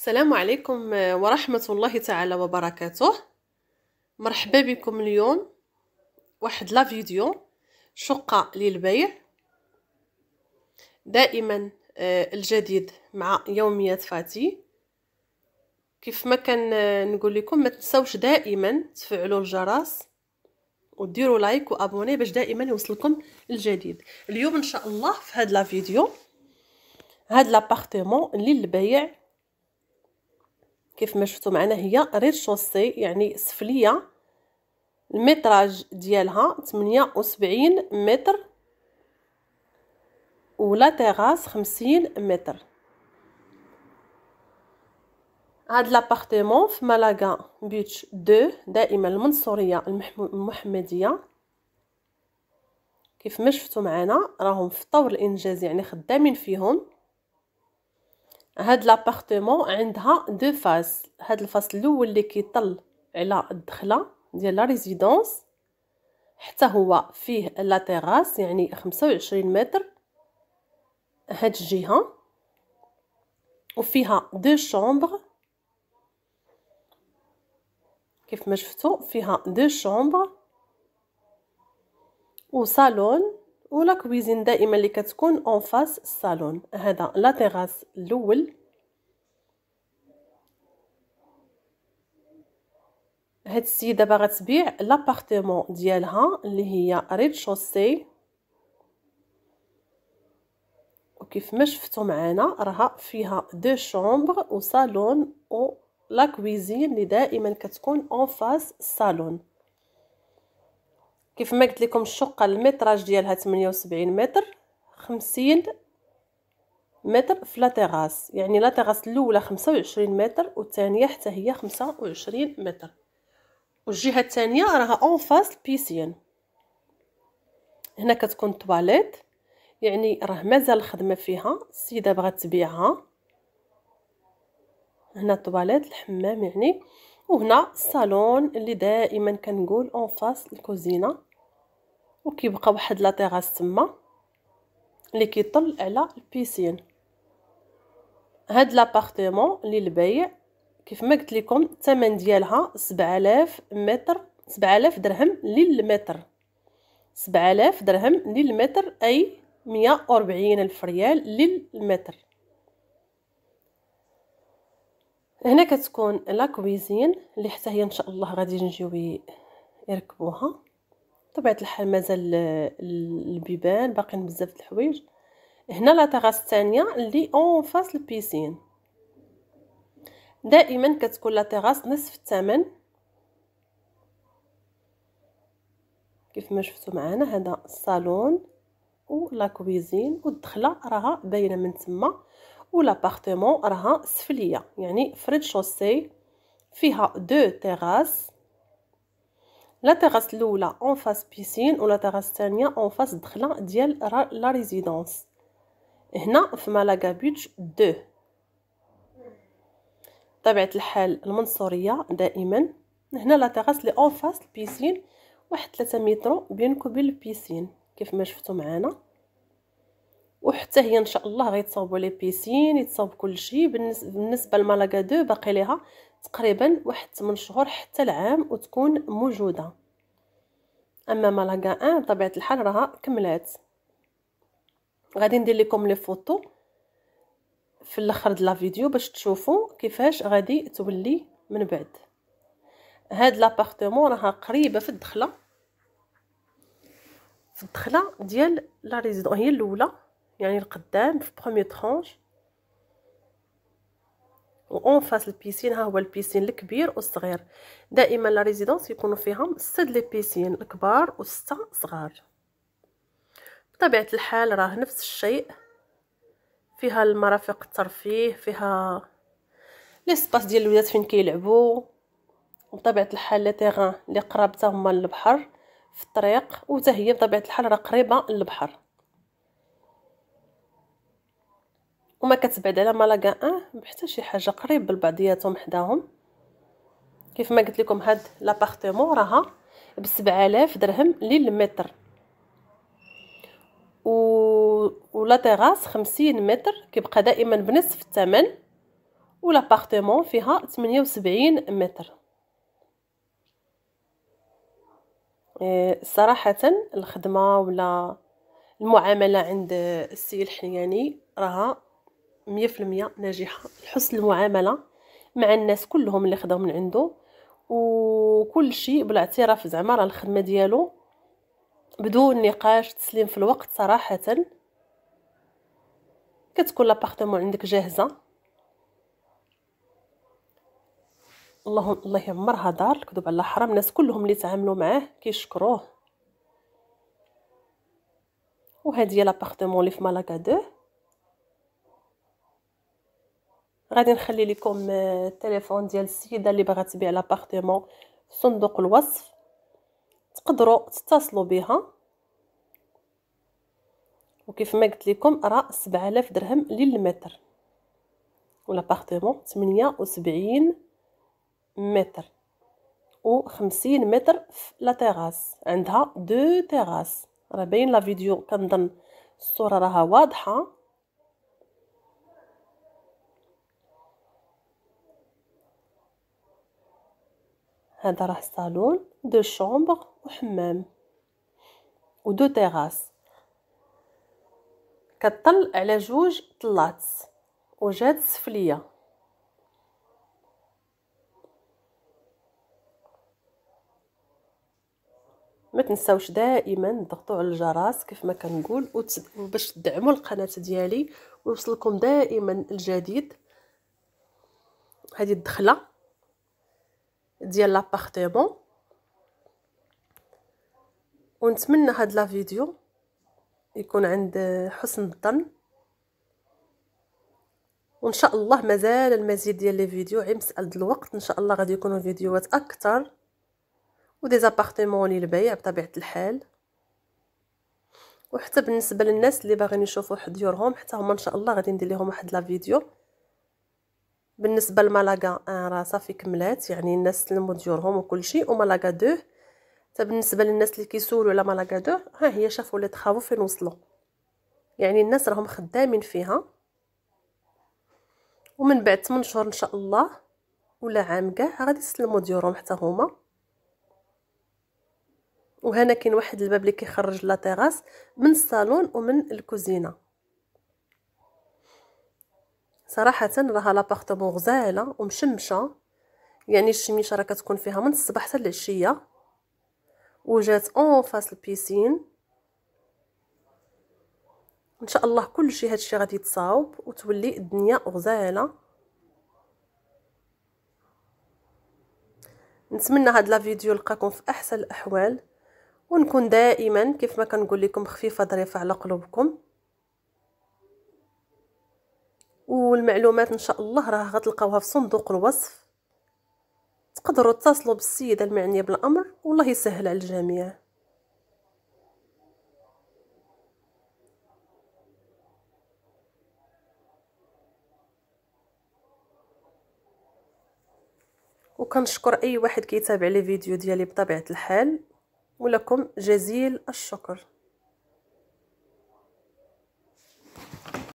السلام عليكم آه، ورحمة الله تعالى وبركاته مرحبا بكم اليوم واحد لا فيديو شقة للبيع دائما آه، الجديد مع يوميات فاتي كيف ما كان آه، نقول لكم ما تنسوش دائما تفعلوا الجرس وديروا لايك وابوني باش دائما يوصلكم الجديد اليوم ان شاء الله في هاد لا فيديو هاد لابارتمون للبيع كيف ما شفتوا معنا هي غير شوسي يعني سفليه المتراج ديالها 78 متر ولا تيغاس 50 متر هاد لابارتمون في مالاغا بيتش 2 دائما المنصوريه المحمديه كيف ما شفتوا معنا راهم في طور الانجاز يعني خدامين فيهم هاد لابارتمون عندها دو فاز هاد الفاز الاول اللي كيطل على الدخله ديال لا ريزيدونس حتى هو فيه لا تيراس يعني 25 متر هاد الجهه وفيها دو شومبر كيف ما شفتوا فيها دو شومبر وصالون ولا كويزين دائما اللي كتكون اون فاس الصالون هذا لا تيراس الاول هاد السيدة دابا غتبيع لابارتمون ديالها اللي هي ريد شوسي وكيف ما شفتو معانا راها فيها دو شومبر وصالون و لا كويزين اللي دائما كتكون اون فاس الصالون كيف ما قلت لكم الشقه المتراج ديالها 78 متر 50 متر في لا يعني لا الاولى 25 متر والثانيه حتى هي 25 متر والجهه الثانيه راها اون فاس البيسين هنا كتكون طواليت يعني راه مازال الخدمه فيها السيده بغات تبيعها هنا الطواليت الحمام يعني وهنا الصالون اللي دائما كنقول اون فاس الكوزينه وكيبقى واحد لا تيغاس تما اللي كيطل على البيسين هاد لابارتمون اللي للبيع كيف ما قلت لكم الثمن ديالها 7000 متر 7000 درهم للمتر 7000 درهم للمتر اي 140 الف ريال للمتر هنا كتكون لا كويزين اللي حتى هي ان شاء الله غادي نجيو يركبوها طبيعه الحال مازال البيبان باقيين بزاف د الحوايج هنا لا تيغاس الثانيه اللي اون فاس البيسين دائما كتكون لاتيغاس نصف الثمن كيف ما شفتوا معنا هذا الصالون ولا كويزين والدخله راها باينه من تما والابارتمون راها سفليه يعني فريد شوسي فيها دو تيغاس لا تيغاس الاولى اون فاس بيسين ولا تيغاس الثانيه اون فاس دخله ديال لا ريزيدونس هنا في مالاغا بيتش دو بطبيعه الحال المنصوريه دائما هنا لا تيغاس لي اون فاس البيسين واحد 3 متر بينك وبين البيسين كيف ما شفتوا معانا وحتى هي ان شاء الله غيتصاوبوا لي بيسين يتصاوب كلشي بالنسبه لمالاكا دو باقي ليها تقريبا واحد 8 شهور حتى العام وتكون موجوده اما مالاغا ان بطبيعه الحال راها كملات غادي ندير لكم لي فوتو في الاخر ديال الفيديو باش تشوفوا كيفاش غادي تولي من بعد هاد لابارتمون راها قريبه في الدخله في الدخله ديال لا ريزيدون هي الاولى يعني القدام في بروميير و اون فاس البيسين ها هو البيسين الكبير والصغير دائما لا ريزيدونس يكونوا فيهم سته لي بيسين الكبار وسته صغار بطبيعه الحال راه نفس الشيء فيها المرافق الترفيه فيها لي سباس ديال الولاد فين كيلعبوا بطبيعه الحال لي تيغان لي قراب حتى هما للبحر في الطريق وتا هي بطبيعه الحال راه قريبه للبحر وما كتبعد على مالاكا اه بحتى شي حاجه قريب لبعضياتهم حداهم كيف ما قلت لكم هاد لابارتمون راها ب 7000 درهم للمتر ولا تيغاس خمسين متر كيبقى دائما بنصف الثمن والابارتمون فيها 78 متر آه، صراحة الخدمة ولا المعاملة عند السي الحنياني راها مية في المية ناجحة حسن المعاملة مع الناس كلهم اللي خداو من عنده وكل شيء بالاعتراف زعما راه الخدمة ديالو بدون نقاش تسليم في الوقت صراحة كتكون لابارتمون عندك جاهزه الله الله يعمرها دار الكذوب على حرام الناس كلهم اللي تعاملوا معاه كيشكروه وهذه هي لابارتمون اللي في مالاكا دو غادي نخلي لكم آه، التليفون ديال السيده اللي باغا تبيع لابارتمون في صندوق الوصف تقدروا تتصلوا بها وكيف ما قلت لكم راه 7000 درهم للمتر ولا بارتمون 78 متر و 50 متر في لا تيراس عندها دو تيراس راه باين لا فيديو كنظن الصوره راها واضحه هذا راه صالون دو شومبر وحمام ودو تيراس كطل على جوج طلات وجات سفليه ما تنساوش دائما تضغطوا على الجرس كيف ما كنقول باش تدعموا القناه ديالي ويوصلكم دائما الجديد هذه الدخله ديال لابارتمون ونتمنى هاد لا فيديو يكون عند حسن الظن وان شاء الله مازال المزيد ديال لي فيديو غير مساله الوقت ان شاء الله غادي يكونوا فيديوهات اكثر ودي للبيع بطبيعه الحال وحتى بالنسبه للناس اللي باغيين يشوفوا ديورهم حتى هما ان شاء الله غادي ندير لهم واحد لا فيديو بالنسبه لمالاغا آه، راه صافي كملات يعني الناس سلموا ديورهم وكل شيء ومالاغا 2 طيب بالنسبه للناس اللي كيسولوا على مالاغادو ها هي شافوا لي طخافو فين وصلوا يعني الناس راهم خدامين فيها ومن بعد 8 شهور ان شاء الله ولا عام كاع غادي يسلموا ديورهم حتى هما وهنا كاين واحد الباب اللي كيخرج لا من الصالون ومن الكوزينه صراحه راها لابارتمون غزاله ومشمشه يعني الشميشه راه كتكون فيها من الصباح حتى العشيه وجات اون فاس البيسين ان شاء الله كلشي هادشي غادي يتصاوب وتولي الدنيا غزاله نتمنى هاد لا فيديو يلقاكم في احسن الاحوال ونكون دائما كيف ما كنقول لكم خفيفه ظريفه على قلوبكم والمعلومات ان شاء الله راه غتلقاوها في صندوق الوصف تقدروا تتصلوا بالسيده المعنيه بالامر والله يسهل على الجميع وكنشكر اي واحد كيتابع لي فيديو ديالي بطبيعه الحال ولكم جزيل الشكر